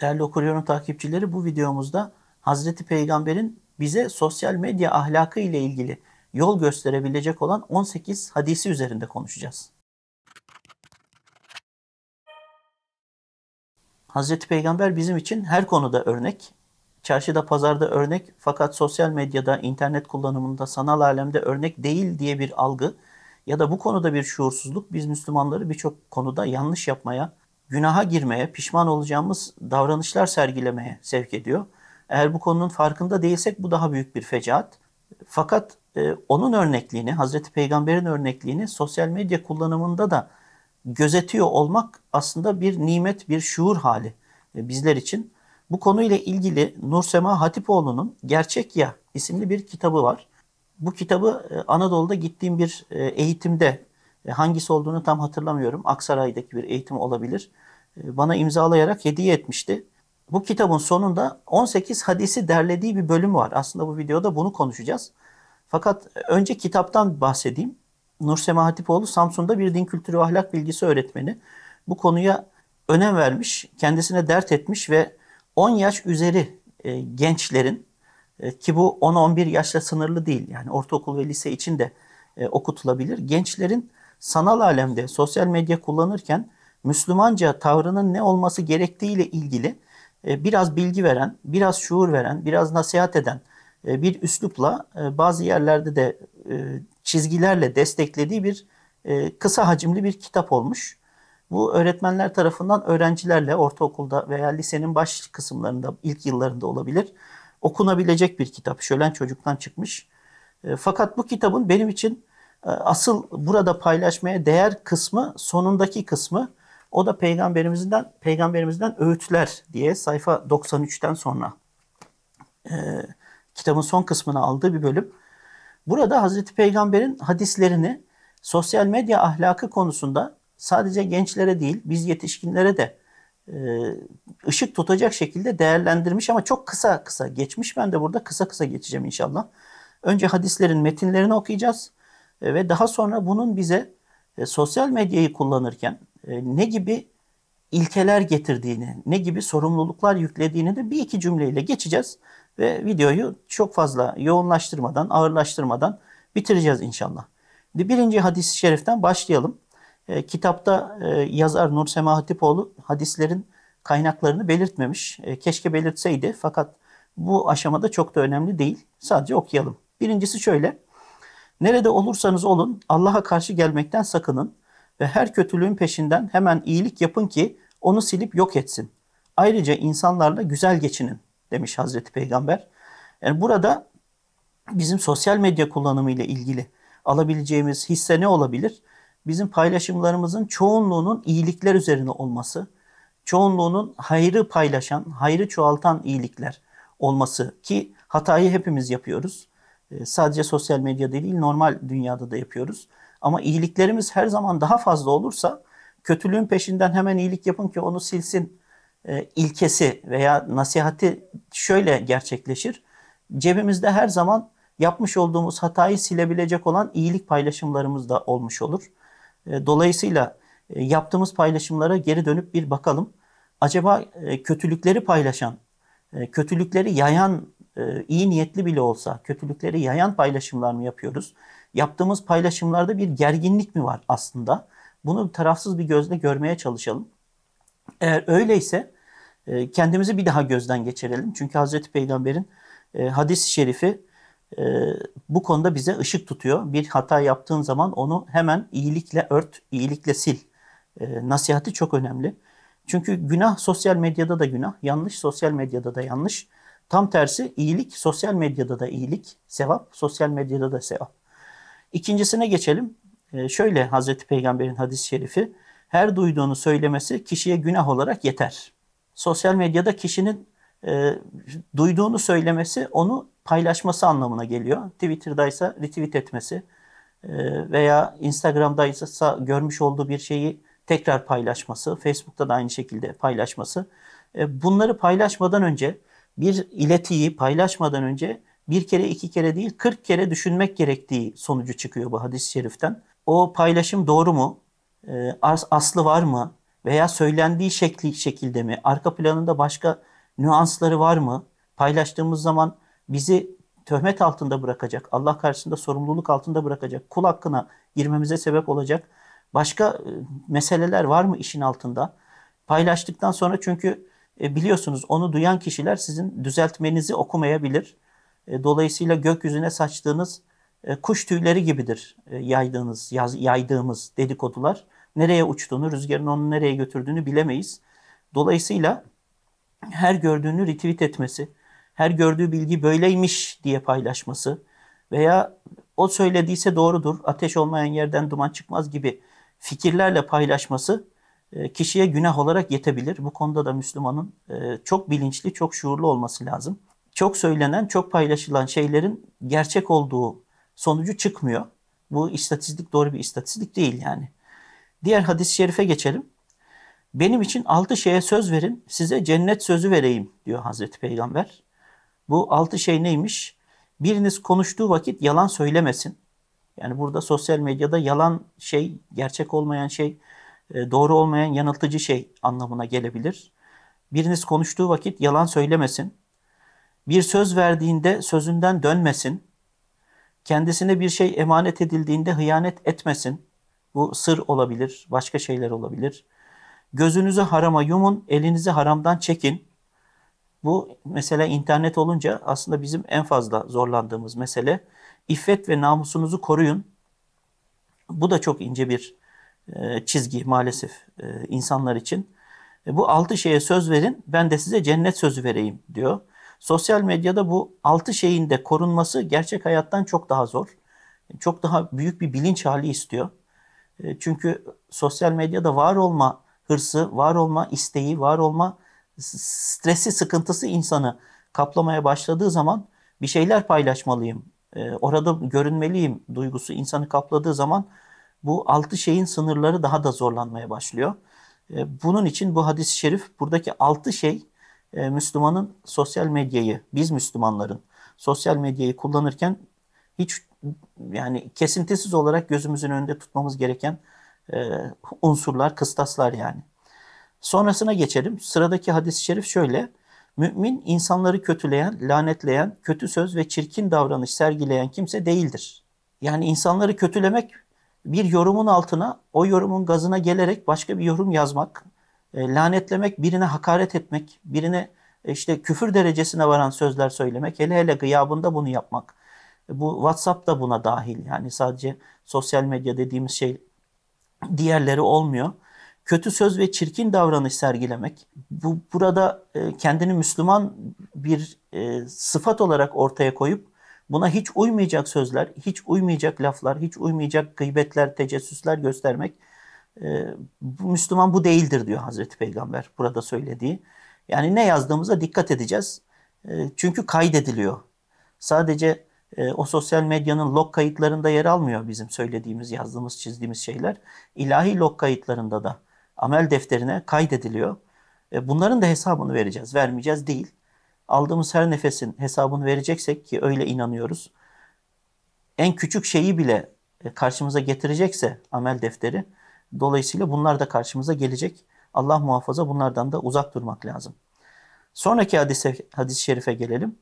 Değerli Okuryorum takipçileri bu videomuzda Hazreti Peygamber'in bize sosyal medya ahlakı ile ilgili yol gösterebilecek olan 18 hadisi üzerinde konuşacağız. Hazreti Peygamber bizim için her konuda örnek. Çarşıda, pazarda örnek fakat sosyal medyada, internet kullanımında, sanal alemde örnek değil diye bir algı ya da bu konuda bir şuursuzluk biz Müslümanları birçok konuda yanlış yapmaya, günaha girmeye, pişman olacağımız davranışlar sergilemeye sevk ediyor. Eğer bu konunun farkında değilsek bu daha büyük bir fecaat. Fakat e, onun örnekliğini, Hazreti Peygamber'in örnekliğini sosyal medya kullanımında da gözetiyor olmak aslında bir nimet, bir şuur hali e, bizler için. Bu konuyla ilgili Nursema Hatipoğlu'nun Gerçek Ya isimli bir kitabı var. Bu kitabı e, Anadolu'da gittiğim bir e, eğitimde e, hangisi olduğunu tam hatırlamıyorum. Aksaray'daki bir eğitim olabilir. E, bana imzalayarak hediye etmişti. Bu kitabın sonunda 18 hadisi derlediği bir bölüm var. Aslında bu videoda bunu konuşacağız. Fakat e, önce kitaptan bahsedeyim. Nursema Hatipoğlu Samsun'da bir din kültürü ahlak bilgisi öğretmeni. Bu konuya önem vermiş, kendisine dert etmiş ve 10 yaş üzeri e, gençlerin e, ki bu 10-11 yaşla sınırlı değil yani ortaokul ve lise için de e, okutulabilir. Gençlerin sanal alemde sosyal medya kullanırken Müslümanca tavrının ne olması gerektiğiyle ilgili e, biraz bilgi veren, biraz şuur veren, biraz nasihat eden e, bir üslupla e, bazı yerlerde de çizgilerle desteklediği bir kısa hacimli bir kitap olmuş. Bu öğretmenler tarafından öğrencilerle ortaokulda veya lisenin baş kısımlarında ilk yıllarında olabilir okunabilecek bir kitap. Şölen Çocuk'tan çıkmış. Fakat bu kitabın benim için ee, asıl burada paylaşmaya değer kısmı sonundaki kısmı o da peygamberimizden peygamberimizden öğütler diye sayfa 93'ten sonra e, kitabın son kısmını aldığı bir bölüm. Burada Hazreti Peygamber'in hadislerini sosyal medya ahlakı konusunda sadece gençlere değil biz yetişkinlere de e, ışık tutacak şekilde değerlendirmiş ama çok kısa kısa geçmiş. Ben de burada kısa kısa geçeceğim inşallah. Önce hadislerin metinlerini okuyacağız. E, ve daha sonra bunun bize e, sosyal medyayı kullanırken e, ne gibi ilkeler getirdiğini, ne gibi sorumluluklar yüklediğini de bir iki cümleyle geçeceğiz ve videoyu çok fazla yoğunlaştırmadan, ağırlaştırmadan bitireceğiz inşallah. Birinci hadis-i şeriften başlayalım. E, kitapta e, yazar Nursema Hatipoğlu hadislerin kaynaklarını belirtmemiş. E, keşke belirtseydi fakat bu aşamada çok da önemli değil. Sadece okuyalım. Birincisi şöyle. Nerede olursanız olun Allah'a karşı gelmekten sakının ve her kötülüğün peşinden hemen iyilik yapın ki onu silip yok etsin. Ayrıca insanlarla güzel geçinin demiş Hazreti Peygamber. Yani burada bizim sosyal medya kullanımı ile ilgili alabileceğimiz hisse ne olabilir? Bizim paylaşımlarımızın çoğunluğunun iyilikler üzerine olması, çoğunluğunun hayrı paylaşan, hayrı çoğaltan iyilikler olması ki hatayı hepimiz yapıyoruz. Ee, sadece sosyal medya değil, normal dünyada da yapıyoruz. Ama iyiliklerimiz her zaman daha fazla olursa kötülüğün peşinden hemen iyilik yapın ki onu silsin e, ilkesi veya nasihati şöyle gerçekleşir. Cebimizde her zaman yapmış olduğumuz hatayı silebilecek olan iyilik paylaşımlarımız da olmuş olur. E, dolayısıyla e, yaptığımız paylaşımlara geri dönüp bir bakalım. Acaba kötülükleri paylaşan, kötülükleri yayan e, iyi niyetli bile olsa kötülükleri yayan paylaşımlar mı yapıyoruz? Yaptığımız paylaşımlarda bir gerginlik mi var aslında? Bunu tarafsız bir gözle görmeye çalışalım. Eğer öyleyse e, kendimizi bir daha gözden geçirelim. Çünkü Hazreti Peygamber'in e, hadis-i şerifi bu konuda bize ışık tutuyor. Bir hata yaptığın zaman onu hemen iyilikle ört, iyilikle sil. Nasihati çok önemli. Çünkü günah sosyal medyada da günah, yanlış sosyal medyada da yanlış. Tam tersi iyilik, sosyal medyada da iyilik, sevap, sosyal medyada da sevap. İkincisine geçelim. Ee, şöyle Hazreti Peygamber'in hadis-i şerifi, her duyduğunu söylemesi kişiye günah olarak yeter. Sosyal medyada kişinin e, duyduğunu söylemesi onu paylaşması anlamına geliyor. Twitter'daysa retweet etmesi e, veya Instagram'daysa görmüş olduğu bir şeyi tekrar paylaşması, Facebook'ta da aynı şekilde paylaşması. E, bunları paylaşmadan önce bir iletiyi paylaşmadan önce bir kere iki kere değil 40 kere düşünmek gerektiği sonucu çıkıyor bu hadis-i şeriften. O paylaşım doğru mu? Ee, aslı var mı? Veya söylendiği şekli, şekilde mi? Arka planında başka nüansları var mı? Paylaştığımız zaman bizi töhmet altında bırakacak, Allah karşısında sorumluluk altında bırakacak, kul hakkına girmemize sebep olacak başka e, meseleler var mı işin altında? Paylaştıktan sonra çünkü e, biliyorsunuz onu duyan kişiler sizin düzeltmenizi okumayabilir. E, dolayısıyla gökyüzüne saçtığınız e, kuş tüyleri gibidir yaydığınız, yaz, yaydığımız dedikodular. Nereye uçtuğunu, rüzgarın onu nereye götürdüğünü bilemeyiz. Dolayısıyla her gördüğünü retweet etmesi, her gördüğü bilgi böyleymiş diye paylaşması veya o söylediyse doğrudur, ateş olmayan yerden duman çıkmaz gibi fikirlerle paylaşması e, kişiye günah olarak yetebilir. Bu konuda da Müslümanın e, çok bilinçli, çok şuurlu olması lazım. Çok söylenen, çok paylaşılan şeylerin gerçek olduğu sonucu çıkmıyor. Bu istatistik doğru bir istatistik değil yani. Diğer hadis-i şerife geçelim. Benim için altı şeye söz verin, size cennet sözü vereyim diyor Hazreti Peygamber. Bu altı şey neymiş? Biriniz konuştuğu vakit yalan söylemesin. Yani burada sosyal medyada yalan şey, gerçek olmayan şey, e, doğru olmayan yanıltıcı şey anlamına gelebilir. Biriniz konuştuğu vakit yalan söylemesin. Bir söz verdiğinde sözünden dönmesin. Kendisine bir şey emanet edildiğinde hıyanet etmesin. Bu sır olabilir, başka şeyler olabilir. Gözünüzü harama yumun, elinizi haramdan çekin. Bu mesela internet olunca aslında bizim en fazla zorlandığımız mesele. İffet ve namusunuzu koruyun. Bu da çok ince bir e, çizgi maalesef e, insanlar için. E, bu altı şeye söz verin ben de size cennet sözü vereyim diyor. Sosyal medyada bu altı şeyin de korunması gerçek hayattan çok daha zor. Çok daha büyük bir bilinç hali istiyor. Çünkü sosyal medyada var olma hırsı, var olma isteği, var olma stresi, sıkıntısı insanı kaplamaya başladığı zaman bir şeyler paylaşmalıyım. Orada görünmeliyim duygusu insanı kapladığı zaman bu altı şeyin sınırları daha da zorlanmaya başlıyor. E, bunun için bu hadis-i şerif buradaki altı şey e, Müslümanın sosyal medyayı, biz Müslümanların sosyal medyayı kullanırken hiç yani kesintisiz olarak gözümüzün önünde tutmamız gereken e, unsurlar, kıstaslar yani. Sonrasına geçelim. Sıradaki hadis-i şerif şöyle. Mümin insanları kötüleyen, lanetleyen, kötü söz ve çirkin davranış sergileyen kimse değildir. Yani insanları kötülemek bir yorumun altına o yorumun gazına gelerek başka bir yorum yazmak, e, lanetlemek, birine hakaret etmek, birine e, işte küfür derecesine varan sözler söylemek, hele hele gıyabında bunu yapmak. E, bu WhatsApp da buna dahil. Yani sadece sosyal medya dediğimiz şey diğerleri olmuyor. Kötü söz ve çirkin davranış sergilemek. Bu burada e, kendini Müslüman bir sıfat olarak ortaya koyup Buna hiç uymayacak sözler, hiç uymayacak laflar, hiç uymayacak gıybetler, tecessüsler göstermek e, Müslüman bu değildir diyor Hazreti Peygamber burada söylediği. Yani ne yazdığımıza dikkat edeceğiz. E, çünkü kaydediliyor. Sadece e, o sosyal medyanın log kayıtlarında yer almıyor bizim söylediğimiz, yazdığımız, çizdiğimiz şeyler. İlahi log kayıtlarında da amel defterine kaydediliyor. E, bunların da hesabını vereceğiz, vermeyeceğiz değil aldığımız her nefesin hesabını vereceksek ki öyle inanıyoruz. En küçük şeyi bile e, karşımıza getirecekse amel defteri dolayısıyla bunlar da karşımıza gelecek. Allah muhafaza bunlardan da uzak durmak lazım. Sonraki hadise, hadis-i şerife gelelim.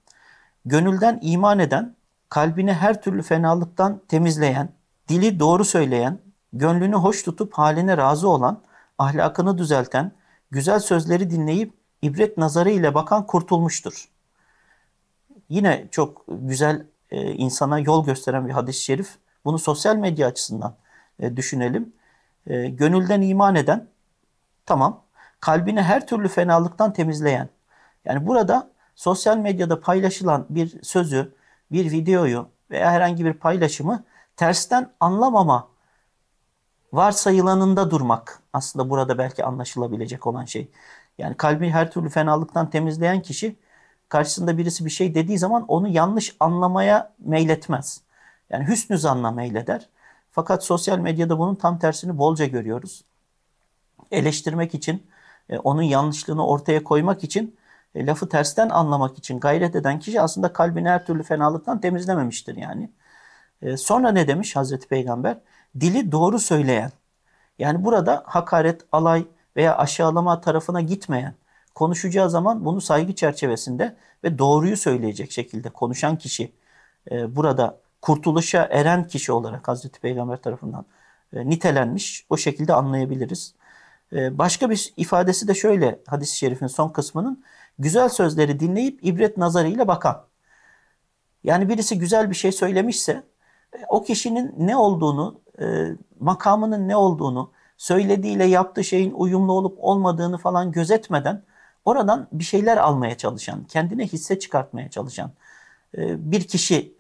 Gönülden iman eden, kalbini her türlü fenalıktan temizleyen, dili doğru söyleyen, gönlünü hoş tutup haline razı olan, ahlakını düzelten, güzel sözleri dinleyip ibret nazarı ile bakan kurtulmuştur. Yine çok güzel e, insana yol gösteren bir hadis-i şerif. Bunu sosyal medya açısından e, düşünelim. E, gönülden iman eden, tamam. Kalbini her türlü fenalıktan temizleyen. Yani burada sosyal medyada paylaşılan bir sözü, bir videoyu veya herhangi bir paylaşımı tersten anlamama varsayılanında durmak aslında burada belki anlaşılabilecek olan şey. Yani kalbi her türlü fenalıktan temizleyen kişi karşısında birisi bir şey dediği zaman onu yanlış anlamaya meyletmez. Yani hüsnü zanla meyleder. Fakat sosyal medyada bunun tam tersini bolca görüyoruz. Eleştirmek için, e, onun yanlışlığını ortaya koymak için, e, lafı tersten anlamak için gayret eden kişi aslında kalbini her türlü fenalıktan temizlememiştir yani. E, sonra ne demiş Hazreti Peygamber? Dili doğru söyleyen. Yani burada hakaret, alay, veya aşağılama tarafına gitmeyen, konuşacağı zaman bunu saygı çerçevesinde ve doğruyu söyleyecek şekilde konuşan kişi e, burada kurtuluşa eren kişi olarak Hazreti Peygamber tarafından e, nitelenmiş. O şekilde anlayabiliriz. E, başka bir ifadesi de şöyle hadis-i şerifin son kısmının güzel sözleri dinleyip ibret nazarıyla bakan. Yani birisi güzel bir şey söylemişse e, o kişinin ne olduğunu, e, makamının ne olduğunu, söylediğiyle yaptığı şeyin uyumlu olup olmadığını falan gözetmeden oradan bir şeyler almaya çalışan, kendine hisse çıkartmaya çalışan e, bir kişi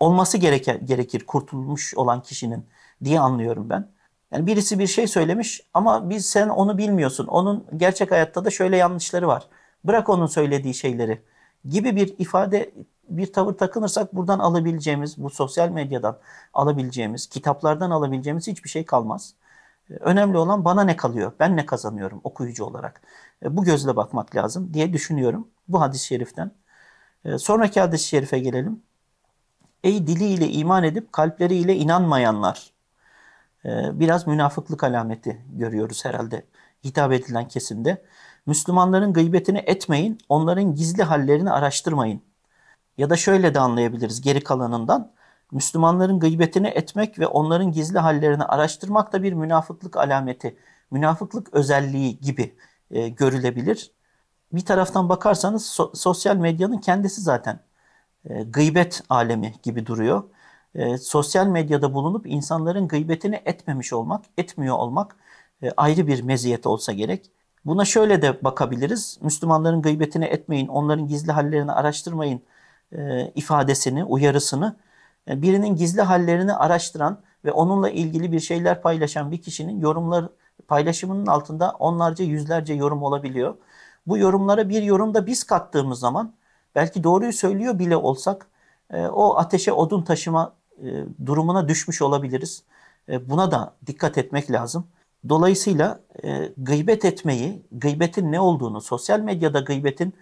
olması gerekir, gerekir kurtulmuş olan kişinin diye anlıyorum ben. Yani birisi bir şey söylemiş ama biz sen onu bilmiyorsun. Onun gerçek hayatta da şöyle yanlışları var. Bırak onun söylediği şeyleri gibi bir ifade bir tavır takınırsak buradan alabileceğimiz, bu sosyal medyadan alabileceğimiz, kitaplardan alabileceğimiz hiçbir şey kalmaz. Önemli olan bana ne kalıyor, ben ne kazanıyorum okuyucu olarak. E, bu gözle bakmak lazım diye düşünüyorum bu hadis-i şeriften. E, sonraki hadis-i şerife gelelim. Ey diliyle iman edip kalpleriyle inanmayanlar. E, biraz münafıklık alameti görüyoruz herhalde hitap edilen kesimde. Müslümanların gıybetini etmeyin, onların gizli hallerini araştırmayın. Ya da şöyle de anlayabiliriz geri kalanından. Müslümanların gıybetini etmek ve onların gizli hallerini araştırmak da bir münafıklık alameti, münafıklık özelliği gibi e, görülebilir. Bir taraftan bakarsanız so- sosyal medyanın kendisi zaten e, gıybet alemi gibi duruyor. E, sosyal medyada bulunup insanların gıybetini etmemiş olmak, etmiyor olmak e, ayrı bir meziyet olsa gerek. Buna şöyle de bakabiliriz. Müslümanların gıybetini etmeyin, onların gizli hallerini araştırmayın e, ifadesini, uyarısını birinin gizli hallerini araştıran ve onunla ilgili bir şeyler paylaşan bir kişinin yorumlar paylaşımının altında onlarca yüzlerce yorum olabiliyor. Bu yorumlara bir yorum da biz kattığımız zaman belki doğruyu söylüyor bile olsak e, o ateşe odun taşıma e, durumuna düşmüş olabiliriz. E, buna da dikkat etmek lazım. Dolayısıyla gıybet etmeyi, gıybetin ne olduğunu, sosyal medyada gıybetin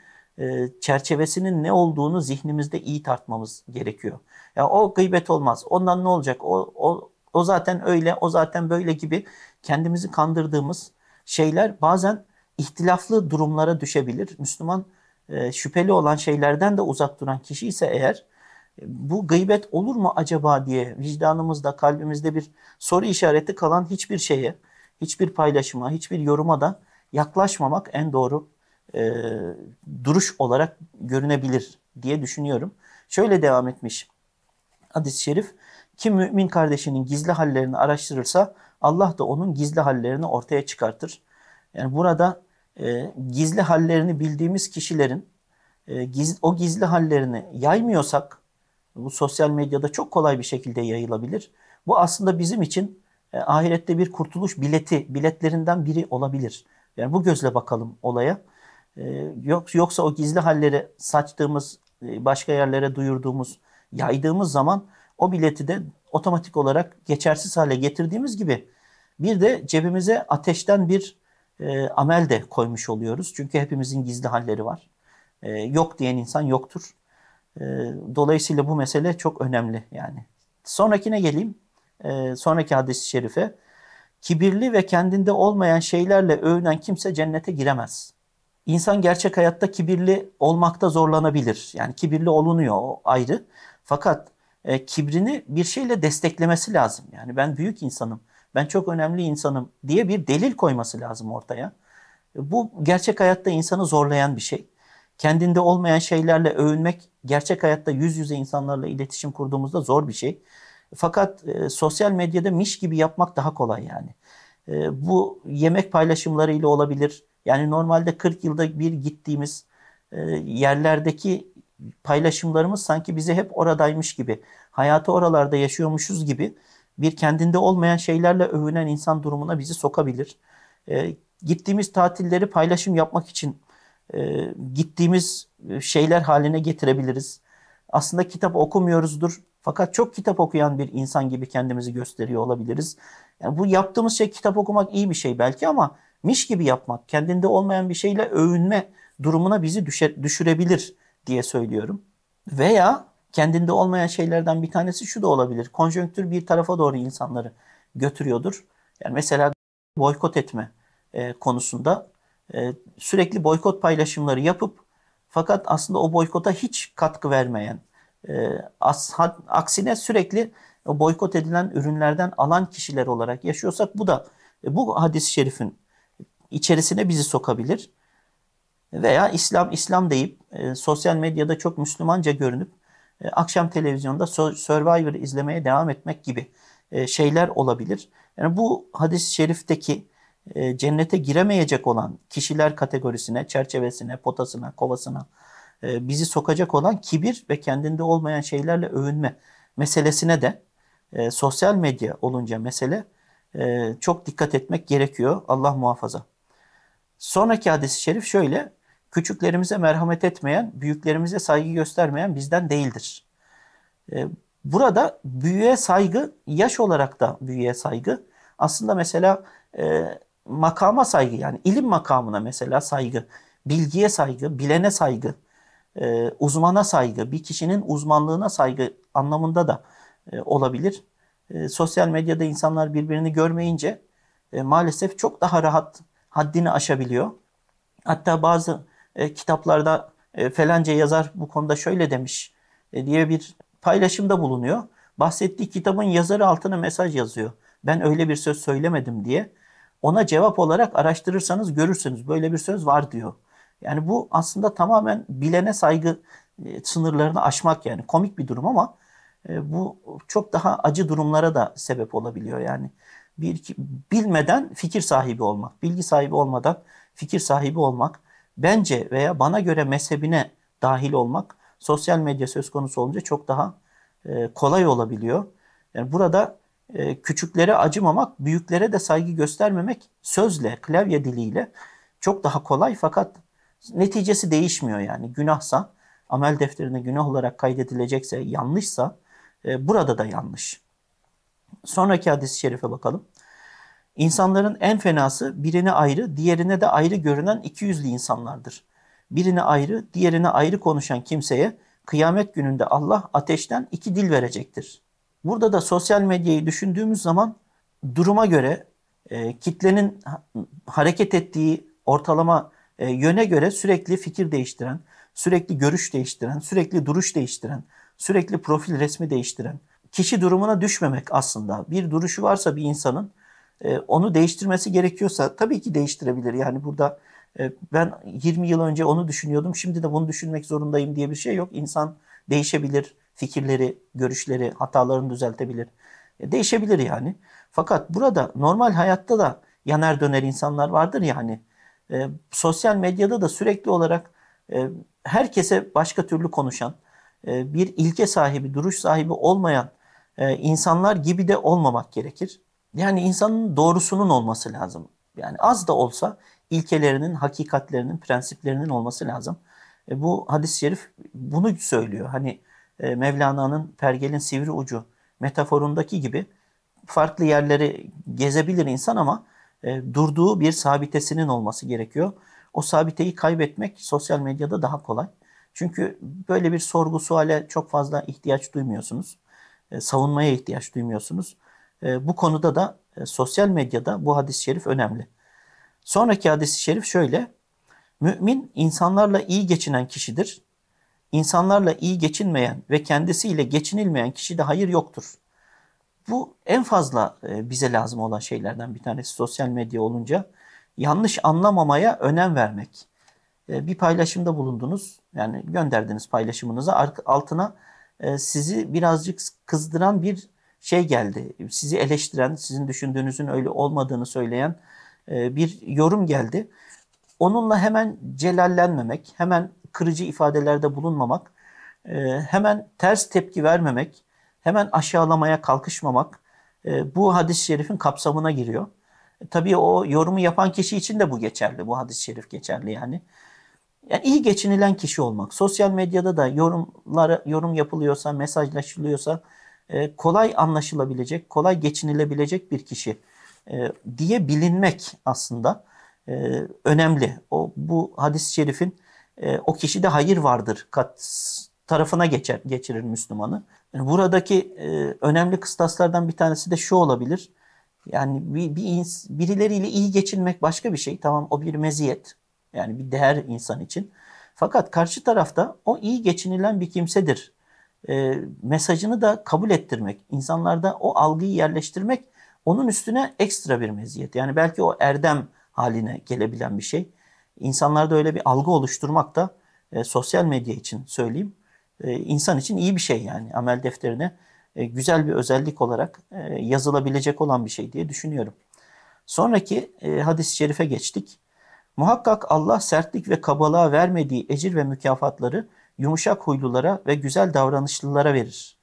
çerçevesinin ne olduğunu zihnimizde iyi tartmamız gerekiyor. Ya o gıybet olmaz. Ondan ne olacak? O, o, o zaten öyle, o zaten böyle gibi kendimizi kandırdığımız şeyler bazen ihtilaflı durumlara düşebilir. Müslüman e, şüpheli olan şeylerden de uzak duran kişi ise eğer e, bu gıybet olur mu acaba diye vicdanımızda, kalbimizde bir soru işareti kalan hiçbir şeye, hiçbir paylaşıma, hiçbir yoruma da yaklaşmamak en doğru e, duruş olarak görünebilir diye düşünüyorum. Şöyle devam etmiş hadis-i şerif kim mümin kardeşinin gizli hallerini araştırırsa Allah da onun gizli hallerini ortaya çıkartır. Yani burada e, gizli hallerini bildiğimiz kişilerin e, giz, o gizli hallerini yaymıyorsak bu sosyal medyada çok kolay bir şekilde yayılabilir. Bu aslında bizim için e, ahirette bir kurtuluş bileti, biletlerinden biri olabilir. Yani bu gözle bakalım olaya. E, yok, yoksa o gizli halleri saçtığımız, e, başka yerlere duyurduğumuz yaydığımız zaman o bileti de otomatik olarak geçersiz hale getirdiğimiz gibi bir de cebimize ateşten bir e, amel de koymuş oluyoruz. Çünkü hepimizin gizli halleri var. E, yok diyen insan yoktur. E, dolayısıyla bu mesele çok önemli yani. Sonrakine geleyim. E, sonraki hadis-i şerife. Kibirli ve kendinde olmayan şeylerle övünen kimse cennete giremez. İnsan gerçek hayatta kibirli olmakta zorlanabilir. Yani kibirli olunuyor o ayrı. Fakat e, kibrini bir şeyle desteklemesi lazım. Yani ben büyük insanım, ben çok önemli insanım diye bir delil koyması lazım ortaya. E, bu gerçek hayatta insanı zorlayan bir şey. Kendinde olmayan şeylerle övünmek gerçek hayatta yüz yüze insanlarla iletişim kurduğumuzda zor bir şey. Fakat e, sosyal medyada miş gibi yapmak daha kolay yani. E, bu yemek paylaşımlarıyla olabilir, yani normalde 40 yılda bir gittiğimiz e, yerlerdeki paylaşımlarımız sanki bize hep oradaymış gibi, hayatı oralarda yaşıyormuşuz gibi bir kendinde olmayan şeylerle övünen insan durumuna bizi sokabilir. E, gittiğimiz tatilleri paylaşım yapmak için e, gittiğimiz şeyler haline getirebiliriz. Aslında kitap okumuyoruzdur fakat çok kitap okuyan bir insan gibi kendimizi gösteriyor olabiliriz. Yani bu yaptığımız şey kitap okumak iyi bir şey belki ama miş gibi yapmak, kendinde olmayan bir şeyle övünme durumuna bizi düşe, düşürebilir diye söylüyorum. Veya kendinde olmayan şeylerden bir tanesi şu da olabilir. Konjonktür bir tarafa doğru insanları götürüyordur. Yani mesela boykot etme e, konusunda e, sürekli boykot paylaşımları yapıp fakat aslında o boykota hiç katkı vermeyen, e, as, had, aksine sürekli o boykot edilen ürünlerden alan kişiler olarak yaşıyorsak bu da e, bu hadis-i şerifin içerisine bizi sokabilir. Veya İslam İslam deyip e, sosyal medyada çok Müslümanca görünüp e, akşam televizyonda Survivor izlemeye devam etmek gibi e, şeyler olabilir. Yani bu hadis-i şerifteki e, cennete giremeyecek olan kişiler kategorisine, çerçevesine, potasına, kovasına e, bizi sokacak olan kibir ve kendinde olmayan şeylerle övünme meselesine de e, sosyal medya olunca mesele e, çok dikkat etmek gerekiyor. Allah muhafaza. Sonraki hadisi şerif şöyle. Küçüklerimize merhamet etmeyen, büyüklerimize saygı göstermeyen bizden değildir. Ee, burada büyüğe saygı, yaş olarak da büyüğe saygı. Aslında mesela e, makama saygı yani ilim makamına mesela saygı, bilgiye saygı, bilene saygı, e, uzmana saygı, bir kişinin uzmanlığına saygı anlamında da e, olabilir. sosyal medyada insanlar birbirini görmeyince maalesef çok daha rahat haddini aşabiliyor. Hatta bazı e, kitaplarda e, felanca yazar bu konuda şöyle demiş e, diye bir paylaşımda bulunuyor. Bahsettiği kitabın yazarı altına mesaj yazıyor. Ben öyle bir söz söylemedim diye. Ona cevap olarak araştırırsanız görürsünüz böyle bir söz var diyor. Yani bu aslında tamamen bilene saygı e, sınırlarını aşmak yani komik bir durum ama e, bu çok daha acı durumlara da sebep olabiliyor yani bir, bilmeden fikir sahibi olmak, bilgi sahibi olmadan fikir sahibi olmak, bence veya bana göre mezhebine dahil olmak sosyal medya söz konusu olunca çok daha e, kolay olabiliyor. Yani burada e, küçüklere acımamak, büyüklere de saygı göstermemek sözle, klavye diliyle çok daha kolay fakat neticesi değişmiyor yani. Günahsa, amel defterine günah olarak kaydedilecekse, yanlışsa e, burada da yanlış. Sonraki hadis-i şerife bakalım. İnsanların en fenası birine ayrı, diğerine de ayrı görünen iki yüzlü insanlardır. Birine ayrı, diğerine ayrı konuşan kimseye kıyamet gününde Allah ateşten iki dil verecektir. Burada da sosyal medyayı düşündüğümüz zaman duruma göre e, kitlenin hareket ettiği ortalama e, yöne göre sürekli fikir değiştiren, sürekli görüş değiştiren, sürekli duruş değiştiren, sürekli profil resmi değiştiren, kişi durumuna düşmemek aslında. Bir duruşu varsa bir insanın e, onu değiştirmesi gerekiyorsa tabii ki değiştirebilir. Yani burada e, ben 20 yıl önce onu düşünüyordum. Şimdi de bunu düşünmek zorundayım diye bir şey yok. İnsan değişebilir. Fikirleri, görüşleri, hatalarını düzeltebilir. E, değişebilir yani. Fakat burada normal hayatta da yanar döner insanlar vardır yani. E, sosyal medyada da sürekli olarak e, herkese başka türlü konuşan, e, bir ilke sahibi, duruş sahibi olmayan e, insanlar gibi de olmamak gerekir. Yani insanın doğrusunun olması lazım. Yani az da olsa ilkelerinin, hakikatlerinin, prensiplerinin olması lazım. E, bu hadis-i şerif bunu söylüyor. Hani e, Mevlana'nın Pergel'in sivri ucu metaforundaki gibi farklı yerleri gezebilir insan ama e, durduğu bir sabitesinin olması gerekiyor. O sabiteyi kaybetmek sosyal medyada daha kolay. Çünkü böyle bir sorgu suale çok fazla ihtiyaç duymuyorsunuz. E, savunmaya ihtiyaç duymuyorsunuz. E, bu konuda da e, sosyal medyada bu hadis-i şerif önemli. Sonraki hadis-i şerif şöyle. Mümin insanlarla iyi geçinen kişidir. İnsanlarla iyi geçinmeyen ve kendisiyle geçinilmeyen kişide hayır yoktur. Bu en fazla e, bize lazım olan şeylerden bir tanesi sosyal medya olunca yanlış anlamamaya önem vermek. Bir paylaşımda bulundunuz yani gönderdiniz paylaşımınızı altına e, sizi birazcık kızdıran bir şey geldi. Sizi eleştiren, sizin düşündüğünüzün öyle olmadığını söyleyen e, bir yorum geldi. Onunla hemen celallenmemek, hemen kırıcı ifadelerde bulunmamak, e, hemen ters tepki vermemek, hemen aşağılamaya kalkışmamak bu hadis-i şerifin kapsamına giriyor. Tabii o yorumu yapan kişi için de bu geçerli. Bu hadis-i şerif geçerli yani yani iyi geçinilen kişi olmak. Sosyal medyada da yorumlara yorum yapılıyorsa, mesajlaşılıyorsa e, kolay anlaşılabilecek, kolay geçinilebilecek bir kişi e, diye bilinmek aslında e, önemli. O bu hadis-i şerifin e, o kişide hayır vardır kat tarafına geçer geçirir Müslümanı. Yani buradaki e, önemli kıstaslardan bir tanesi de şu olabilir. Yani bir, bir birileriyle iyi geçinmek başka bir şey. Tamam o bir meziyet. Yani bir değer insan için. Fakat karşı tarafta o iyi geçinilen bir kimsedir e, mesajını da kabul ettirmek, insanlarda o algıyı yerleştirmek onun üstüne ekstra bir meziyet. Yani belki o erdem haline gelebilen bir şey. İnsanlarda öyle bir algı oluşturmak da e, sosyal medya için söyleyeyim, e, insan için iyi bir şey yani. Amel defterine e, güzel bir özellik olarak e, yazılabilecek olan bir şey diye düşünüyorum. Sonraki e, hadis-i şerife geçtik. Muhakkak Allah sertlik ve kabalığa vermediği ecir ve mükafatları yumuşak huylulara ve güzel davranışlılara verir.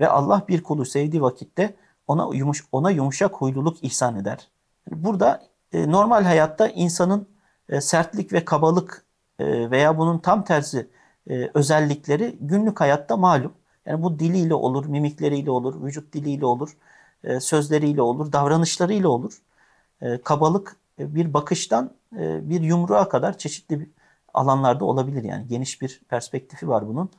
Ve Allah bir kulu sevdiği vakitte ona, yumuş, ona yumuşak huyluluk ihsan eder. Burada e, normal hayatta insanın e, sertlik ve kabalık e, veya bunun tam tersi e, özellikleri günlük hayatta malum. Yani bu diliyle olur, mimikleriyle olur, vücut diliyle olur, e, sözleriyle olur, davranışlarıyla olur. E, kabalık e, bir bakıştan e, bir yumruğa kadar çeşitli alanlarda olabilir yani geniş bir perspektifi var bunun.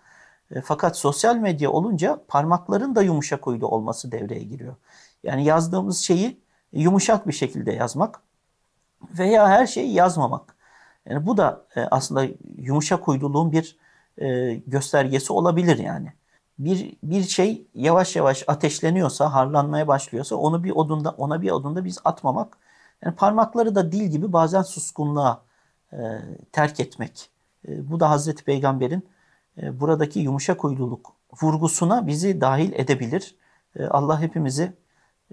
E, fakat sosyal medya olunca parmakların da yumuşak huylu olması devreye giriyor. Yani yazdığımız şeyi yumuşak bir şekilde yazmak veya her şeyi yazmamak. Yani bu da aslında yumuşak huyluluğun bir göstergesi olabilir yani. Bir, bir şey yavaş yavaş ateşleniyorsa, harlanmaya başlıyorsa onu bir odunda ona bir odunda biz atmamak yani parmakları da dil gibi bazen suskunluğa e, terk etmek. E, bu da Hazreti Peygamber'in e, buradaki yumuşak uyluluk vurgusuna bizi dahil edebilir. E, Allah hepimizi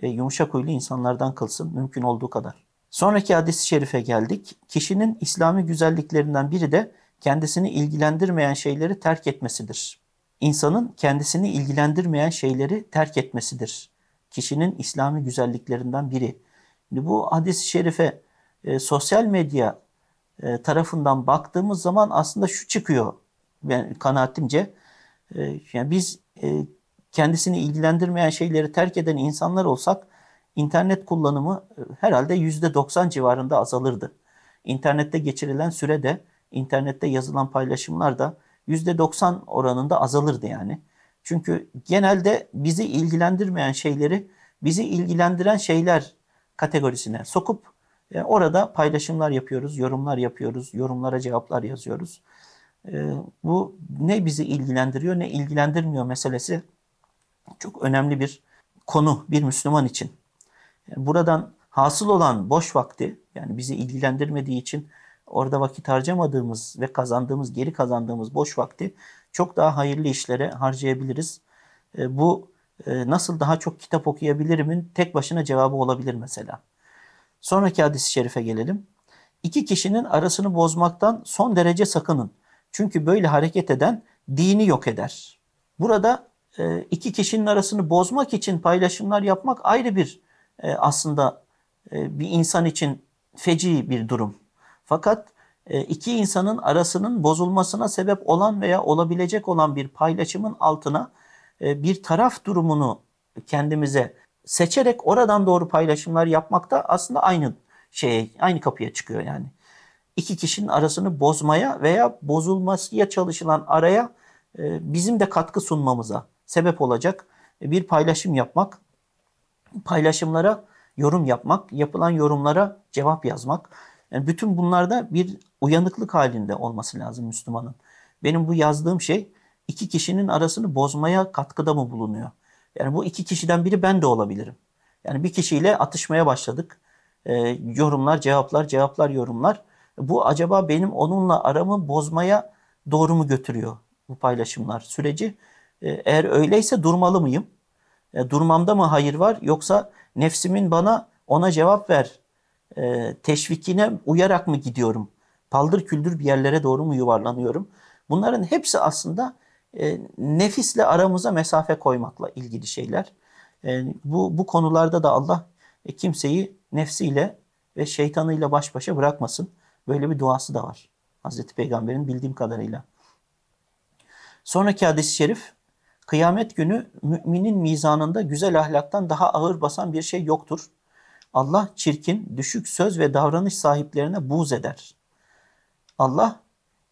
e, yumuşak huylu insanlardan kılsın mümkün olduğu kadar. Sonraki hadis-i şerife geldik. Kişinin İslami güzelliklerinden biri de kendisini ilgilendirmeyen şeyleri terk etmesidir. İnsanın kendisini ilgilendirmeyen şeyleri terk etmesidir. Kişinin İslami güzelliklerinden biri. Bu hadis-i şerife e, sosyal medya e, tarafından baktığımız zaman aslında şu çıkıyor ben kanaatimce. E, yani biz e, kendisini ilgilendirmeyen şeyleri terk eden insanlar olsak internet kullanımı e, herhalde %90 civarında azalırdı. İnternette geçirilen süre de, internette yazılan paylaşımlar da %90 oranında azalırdı yani. Çünkü genelde bizi ilgilendirmeyen şeyleri bizi ilgilendiren şeyler kategorisine sokup e, orada paylaşımlar yapıyoruz, yorumlar yapıyoruz, yorumlara cevaplar yazıyoruz. E, bu ne bizi ilgilendiriyor ne ilgilendirmiyor meselesi çok önemli bir konu bir Müslüman için. E, buradan hasıl olan boş vakti yani bizi ilgilendirmediği için orada vakit harcamadığımız ve kazandığımız, geri kazandığımız boş vakti çok daha hayırlı işlere harcayabiliriz. E, bu ee, nasıl daha çok kitap okuyabilirimin tek başına cevabı olabilir mesela. Sonraki hadis-i şerife gelelim. İki kişinin arasını bozmaktan son derece sakının. Çünkü böyle hareket eden dini yok eder. Burada e, iki kişinin arasını bozmak için paylaşımlar yapmak ayrı bir e, aslında e, bir insan için feci bir durum. Fakat iki insanın arasının bozulmasına sebep olan veya olabilecek olan bir paylaşımın altına e, bir taraf durumunu kendimize seçerek oradan doğru paylaşımlar yapmak da aslında aynı şey aynı kapıya çıkıyor yani. İki kişinin arasını bozmaya veya bozulmasıya çalışılan araya e, bizim de katkı sunmamıza sebep olacak e, bir paylaşım yapmak, paylaşımlara yorum yapmak, yapılan yorumlara cevap yazmak. Yani bütün bunlarda bir uyanıklık halinde olması lazım Müslümanın. Benim bu yazdığım şey iki kişinin arasını bozmaya katkıda mı bulunuyor? Yani bu iki kişiden biri ben de olabilirim. Yani bir kişiyle atışmaya başladık. E, yorumlar, cevaplar, cevaplar, yorumlar. Bu acaba benim onunla aramı bozmaya doğru mu götürüyor bu paylaşımlar süreci? E, eğer öyleyse durmalı mıyım? E, durmamda mı hayır var yoksa nefsimin bana ona cevap ver e, teşvikine uyarak mı gidiyorum? Paldır küldür bir yerlere doğru mu yuvarlanıyorum? Bunların hepsi aslında e, nefisle aramıza mesafe koymakla ilgili şeyler. E, bu, bu konularda da Allah e, kimseyi nefsiyle ve şeytanıyla baş başa bırakmasın. Böyle bir duası da var. Hazreti Peygamber'in bildiğim kadarıyla. Sonraki hadis-i şerif, kıyamet günü müminin mizanında güzel ahlaktan daha ağır basan bir şey yoktur. Allah çirkin, düşük söz ve davranış sahiplerine buğz eder. Allah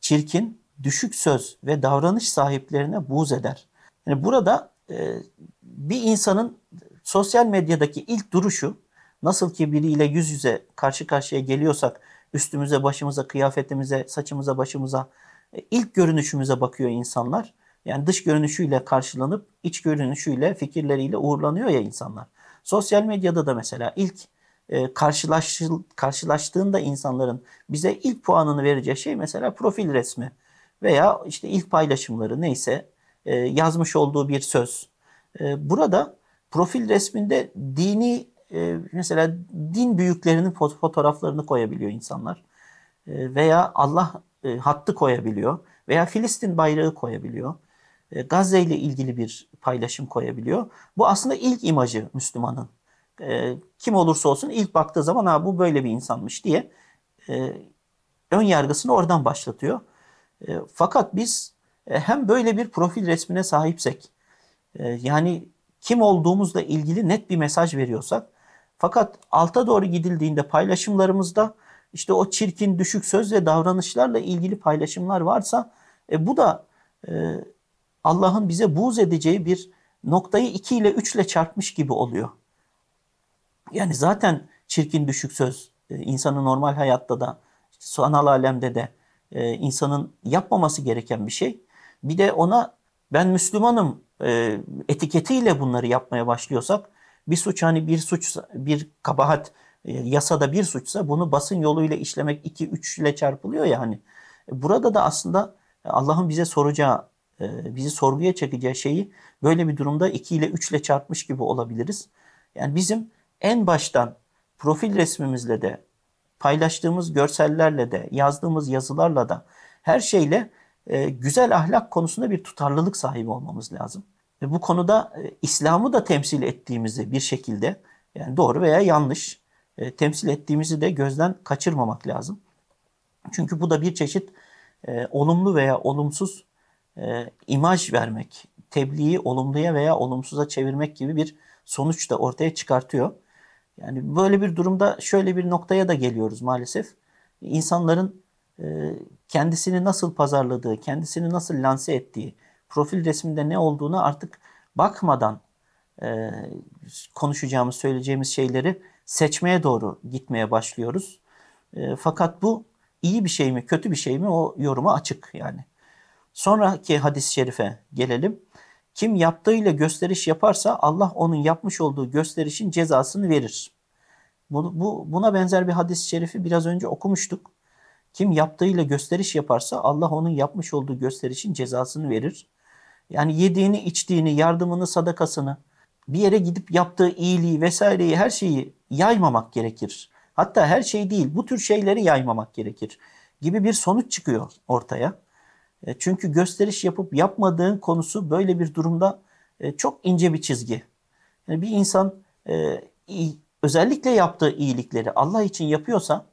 çirkin, düşük söz ve davranış sahiplerine buğz eder. Yani burada e, bir insanın sosyal medyadaki ilk duruşu nasıl ki biriyle yüz yüze karşı karşıya geliyorsak üstümüze, başımıza, kıyafetimize, saçımıza, başımıza e, ilk görünüşümüze bakıyor insanlar. Yani dış görünüşüyle karşılanıp iç görünüşüyle, fikirleriyle uğurlanıyor ya insanlar. Sosyal medyada da mesela ilk e, karşılaş, karşılaştığında insanların bize ilk puanını vereceği şey mesela profil resmi veya işte ilk paylaşımları neyse e, yazmış olduğu bir söz. E, burada profil resminde dini e, mesela din büyüklerinin fotoğraflarını koyabiliyor insanlar e, veya Allah e, hattı koyabiliyor veya Filistin bayrağı koyabiliyor. E, Gazze ile ilgili bir paylaşım koyabiliyor. Bu aslında ilk imajı Müslümanın. E, kim olursa olsun ilk baktığı zaman ha bu böyle bir insanmış diye e, ön yargısını oradan başlatıyor. E, fakat biz e, hem böyle bir profil resmine sahipsek, e, yani kim olduğumuzla ilgili net bir mesaj veriyorsak, fakat alta doğru gidildiğinde paylaşımlarımızda işte o çirkin, düşük söz ve davranışlarla ilgili paylaşımlar varsa, e, bu da e, Allah'ın bize buğz edeceği bir noktayı 2 ile 3 ile çarpmış gibi oluyor. Yani zaten çirkin düşük söz insanı normal hayatta da sanal alemde de e, insanın yapmaması gereken bir şey. Bir de ona ben Müslümanım e, etiketiyle bunları yapmaya başlıyorsak bir suç hani bir suç bir kabahat e, yasada bir suçsa bunu basın yoluyla işlemek 2 3 ile çarpılıyor ya hani. Burada da aslında Allah'ın bize soracağı, e, bizi sorguya çekeceği şeyi böyle bir durumda 2 ile 3 ile çarpmış gibi olabiliriz. Yani bizim en baştan profil resmimizle de paylaştığımız görsellerle de, yazdığımız yazılarla da her şeyle e, güzel ahlak konusunda bir tutarlılık sahibi olmamız lazım. Ve bu konuda e, İslam'ı da temsil ettiğimizi bir şekilde yani doğru veya yanlış e, temsil ettiğimizi de gözden kaçırmamak lazım. Çünkü bu da bir çeşit e, olumlu veya olumsuz e, imaj vermek, tebliği olumluya veya olumsuza çevirmek gibi bir sonuç da ortaya çıkartıyor. Yani böyle bir durumda şöyle bir noktaya da geliyoruz maalesef. İnsanların e, kendisini nasıl pazarladığı, kendisini nasıl lanse ettiği, profil resminde ne olduğunu artık bakmadan e, konuşacağımız, söyleyeceğimiz şeyleri seçmeye doğru gitmeye başlıyoruz. E, fakat bu iyi bir şey mi, kötü bir şey mi o yoruma açık yani. Sonraki hadis-i şerife gelelim. Kim yaptığıyla gösteriş yaparsa Allah onun yapmış olduğu gösterişin cezasını verir. Bu, bu, buna benzer bir hadis-i şerifi biraz önce okumuştuk. Kim yaptığıyla gösteriş yaparsa Allah onun yapmış olduğu gösterişin cezasını verir. Yani yediğini, içtiğini, yardımını, sadakasını, bir yere gidip yaptığı iyiliği vesaireyi her şeyi yaymamak gerekir. Hatta her şey değil bu tür şeyleri yaymamak gerekir gibi bir sonuç çıkıyor ortaya. E, çünkü gösteriş yapıp yapmadığın konusu böyle bir durumda e, çok ince bir çizgi. Yani bir insan e, özellikle yaptığı iyilikleri Allah için yapıyorsa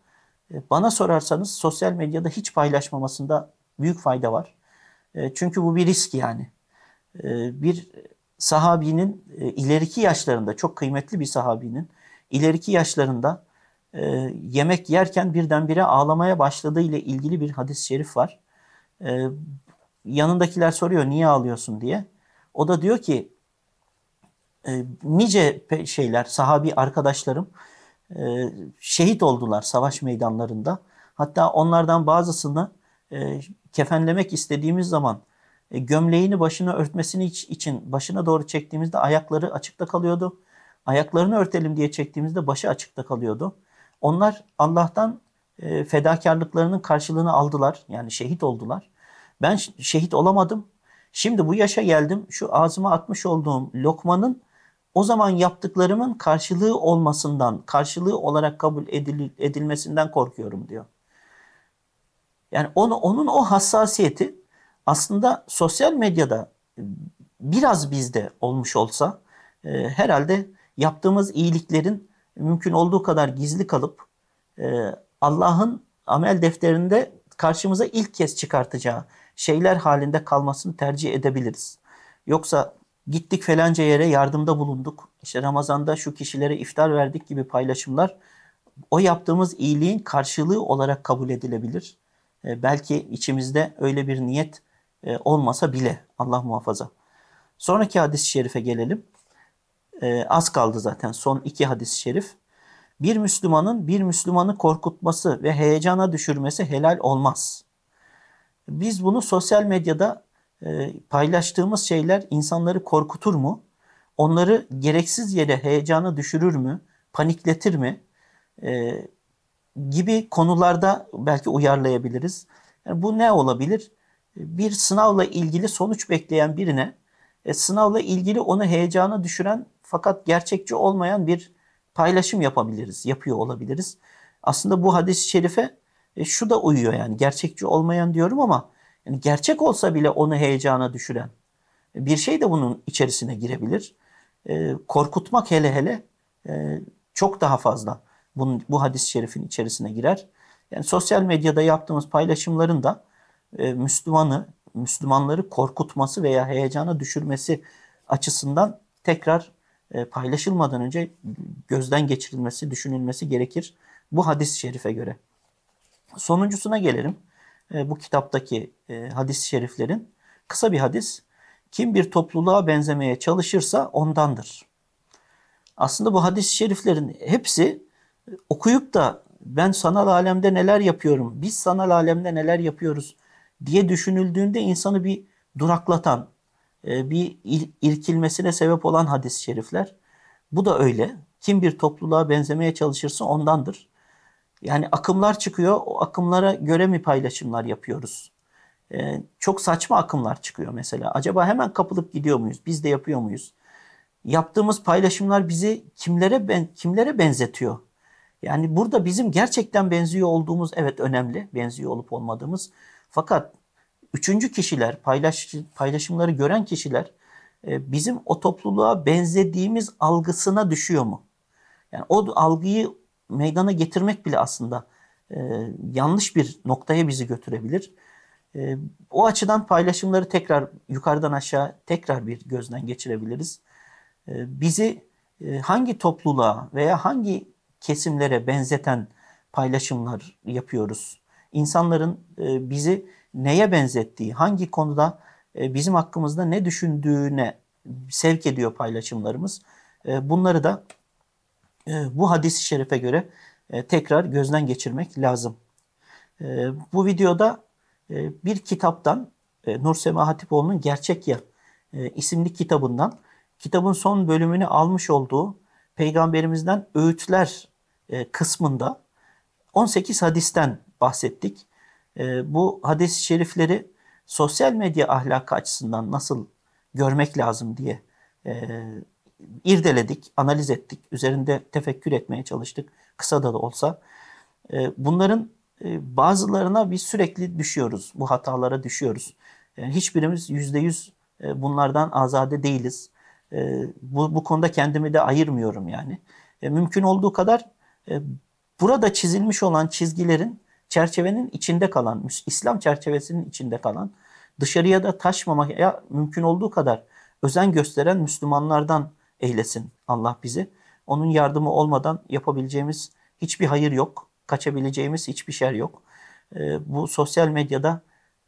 bana sorarsanız sosyal medyada hiç paylaşmamasında büyük fayda var. çünkü bu bir risk yani. bir sahabinin ileriki yaşlarında çok kıymetli bir sahabinin ileriki yaşlarında yemek yerken birdenbire ağlamaya başladığı ile ilgili bir hadis-i şerif var. E, yanındakiler soruyor niye ağlıyorsun diye. O da diyor ki e, nice şeyler sahabi arkadaşlarım e, şehit oldular savaş meydanlarında. Hatta onlardan bazısını e, kefenlemek istediğimiz zaman e, gömleğini başına örtmesini için başına doğru çektiğimizde ayakları açıkta kalıyordu. Ayaklarını örtelim diye çektiğimizde başı açıkta kalıyordu. Onlar Allah'tan e, fedakarlıklarının karşılığını aldılar. Yani şehit oldular. Ben şehit olamadım. Şimdi bu yaşa geldim. Şu ağzıma atmış olduğum lokmanın o zaman yaptıklarımın karşılığı olmasından, karşılığı olarak kabul edilmesinden korkuyorum diyor. Yani onu, onun o hassasiyeti aslında sosyal medyada biraz bizde olmuş olsa e, herhalde yaptığımız iyiliklerin mümkün olduğu kadar gizli kalıp e, Allah'ın amel defterinde karşımıza ilk kez çıkartacağı şeyler halinde kalmasını tercih edebiliriz. Yoksa gittik felanca yere yardımda bulunduk. İşte Ramazan'da şu kişilere iftar verdik gibi paylaşımlar o yaptığımız iyiliğin karşılığı olarak kabul edilebilir. E, belki içimizde öyle bir niyet e, olmasa bile Allah muhafaza. Sonraki hadis-i şerife gelelim. E, az kaldı zaten son iki hadis-i şerif bir Müslümanın bir Müslümanı korkutması ve heyecana düşürmesi helal olmaz. Biz bunu sosyal medyada e, paylaştığımız şeyler insanları korkutur mu? Onları gereksiz yere heyecana düşürür mü? Panikletir mi? E, gibi konularda belki uyarlayabiliriz. Yani bu ne olabilir? Bir sınavla ilgili sonuç bekleyen birine e, sınavla ilgili onu heyecana düşüren fakat gerçekçi olmayan bir paylaşım yapabiliriz, yapıyor olabiliriz. Aslında bu hadis-i şerife e, şu da uyuyor yani gerçekçi olmayan diyorum ama yani gerçek olsa bile onu heyecana düşüren e, bir şey de bunun içerisine girebilir. E, korkutmak hele hele e, çok daha fazla bunun, bu hadis-i şerifin içerisine girer. Yani sosyal medyada yaptığımız paylaşımların da e, Müslümanı, Müslümanları korkutması veya heyecana düşürmesi açısından tekrar e, paylaşılmadan önce gözden geçirilmesi, düşünülmesi gerekir bu hadis-i şerife göre. Sonuncusuna gelelim. E, bu kitaptaki e, hadis-i şeriflerin kısa bir hadis. Kim bir topluluğa benzemeye çalışırsa ondandır. Aslında bu hadis-i şeriflerin hepsi okuyup da ben sanal alemde neler yapıyorum, biz sanal alemde neler yapıyoruz diye düşünüldüğünde insanı bir duraklatan, e, bir irkilmesine sebep olan hadis-i şerifler. Bu da öyle. Kim bir topluluğa benzemeye çalışırsa ondandır. Yani akımlar çıkıyor. O akımlara göre mi paylaşımlar yapıyoruz? Ee, çok saçma akımlar çıkıyor mesela. Acaba hemen kapılıp gidiyor muyuz? Biz de yapıyor muyuz? Yaptığımız paylaşımlar bizi kimlere ben kimlere benzetiyor? Yani burada bizim gerçekten benziyor olduğumuz evet önemli. Benziyor olup olmadığımız. Fakat Üçüncü kişiler, paylaş, paylaşımları gören kişiler e, bizim o topluluğa benzediğimiz algısına düşüyor mu? Yani o algıyı meydana getirmek bile aslında e, yanlış bir noktaya bizi götürebilir. E, o açıdan paylaşımları tekrar yukarıdan aşağı tekrar bir gözden geçirebiliriz. E, bizi e, hangi topluluğa veya hangi kesimlere benzeten paylaşımlar yapıyoruz? İnsanların e, bizi neye benzettiği, hangi konuda e, bizim hakkımızda ne düşündüğüne sevk ediyor paylaşımlarımız. E, bunları da e, bu hadis-i şerife göre tekrar gözden geçirmek lazım. Bu videoda bir kitaptan Nur Sema Hatipoğlu'nun Gerçek Ya isimli kitabından kitabın son bölümünü almış olduğu Peygamberimizden öğütler kısmında 18 hadisten bahsettik. Ee, bu hadis-i şerifleri sosyal medya ahlakı açısından nasıl görmek lazım diye e, irdeledik, analiz ettik, üzerinde tefekkür etmeye çalıştık kısa da, da olsa. E, bunların e, bazılarına biz sürekli düşüyoruz, bu hatalara düşüyoruz. Yani e, hiçbirimiz yüzde yüz e, bunlardan azade değiliz. E, bu, bu konuda kendimi de ayırmıyorum yani. E, mümkün olduğu kadar e, burada çizilmiş olan çizgilerin çerçevenin içinde kalan, İslam çerçevesinin içinde kalan, dışarıya da taşmamak ya mümkün olduğu kadar özen gösteren Müslümanlardan eylesin Allah bizi. Onun yardımı olmadan yapabileceğimiz hiçbir hayır yok, kaçabileceğimiz hiçbir şey yok. Ee, bu sosyal medyada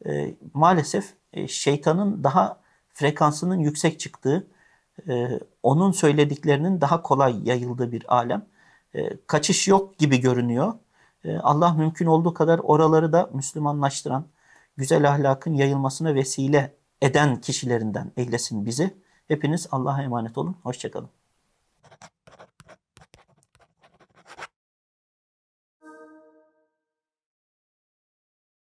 e, maalesef e, şeytanın daha frekansının yüksek çıktığı, e, onun söylediklerinin daha kolay yayıldığı bir alem. Kaçış yok gibi görünüyor ee, Allah mümkün olduğu kadar oraları da Müslümanlaştıran, güzel ahlakın yayılmasına vesile eden kişilerinden eylesin bizi. Hepiniz Allah'a emanet olun. Hoşçakalın.